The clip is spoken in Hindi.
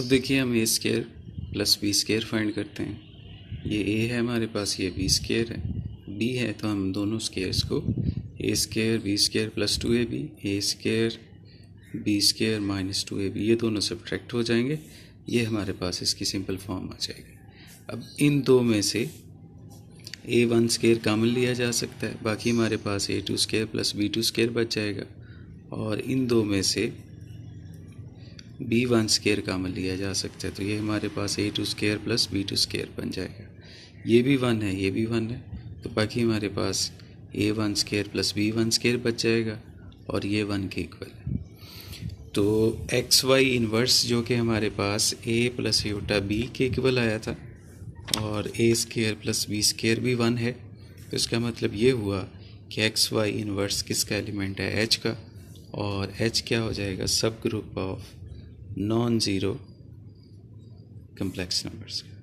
अब देखिए हम A square plus B square find करते हैं ये ए है हमारे पास ये बी स्केयर है बी है तो हम दोनों स्केयर्स को A square B square plus two A B A square B square minus two A B ये दोनों सब्ट्रैक्ट हो जाएंगे ये हमारे पास इसकी सिंपल फॉर्म आ जाएगी अब इन दो में से ए वन स्केयर कामन लिया जा सकता है बाकी हमारे पास A two square plus B two square बच जाएगा और इन दो में से बी वन स्केयर अमल लिया जा सकता है तो ये हमारे पास A two square plus B two square बन जाएगा ये भी वन है ये भी वन है तो बाकी हमारे पास A one square plus B one square बच जाएगा और ये वन के इक्वल है तो एक्स वाई इन्वर्स जो कि हमारे पास ए प्लस योटा बी के इक्वल आया था और A square plus B square भी वन है तो इसका मतलब ये हुआ कि एक्स वाई इन्वर्स किसका एलिमेंट है एच का और एच क्या हो जाएगा subgroup of non zero complex numbers का